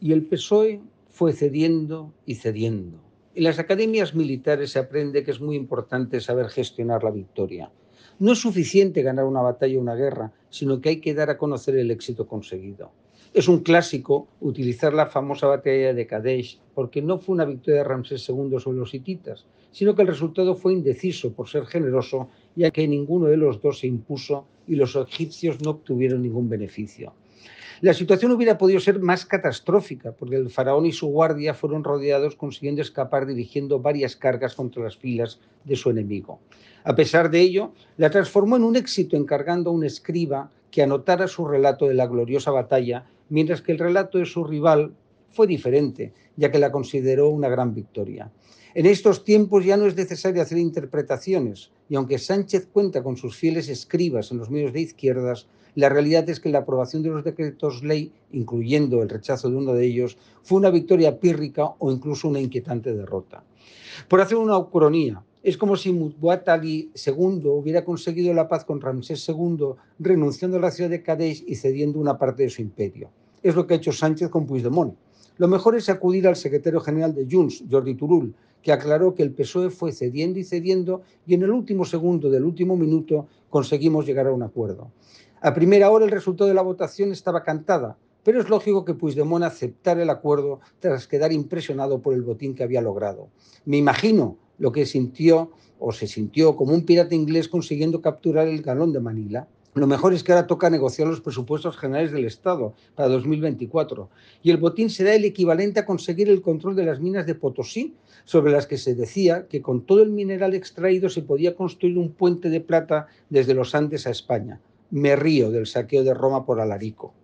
Y el PSOE fue cediendo y cediendo. En las academias militares se aprende que es muy importante saber gestionar la victoria. No es suficiente ganar una batalla o una guerra, sino que hay que dar a conocer el éxito conseguido. Es un clásico utilizar la famosa batalla de Kadesh, porque no fue una victoria de Ramsés II sobre los hititas, sino que el resultado fue indeciso por ser generoso, ya que ninguno de los dos se impuso y los egipcios no obtuvieron ningún beneficio. La situación hubiera podido ser más catastrófica, porque el faraón y su guardia fueron rodeados consiguiendo escapar dirigiendo varias cargas contra las filas de su enemigo. A pesar de ello, la transformó en un éxito encargando a un escriba que anotara su relato de la gloriosa batalla, mientras que el relato de su rival fue diferente, ya que la consideró una gran victoria. En estos tiempos ya no es necesario hacer interpretaciones, y aunque Sánchez cuenta con sus fieles escribas en los medios de izquierdas, la realidad es que la aprobación de los decretos ley, incluyendo el rechazo de uno de ellos, fue una victoria pírrica o incluso una inquietante derrota. Por hacer una ucronía, es como si Mutbuat II hubiera conseguido la paz con Ramsés II renunciando a la ciudad de Cádiz y cediendo una parte de su imperio. Es lo que ha hecho Sánchez con Puigdemont. Lo mejor es acudir al secretario general de Junts, Jordi Turul, que aclaró que el PSOE fue cediendo y cediendo y en el último segundo del último minuto conseguimos llegar a un acuerdo. A primera hora el resultado de la votación estaba cantada, pero es lógico que Puigdemont aceptara el acuerdo tras quedar impresionado por el botín que había logrado. Me imagino lo que sintió o se sintió como un pirata inglés consiguiendo capturar el galón de Manila. Lo mejor es que ahora toca negociar los presupuestos generales del Estado para 2024 y el botín será el equivalente a conseguir el control de las minas de Potosí, sobre las que se decía que con todo el mineral extraído se podía construir un puente de plata desde los Andes a España. Me río del saqueo de Roma por Alarico.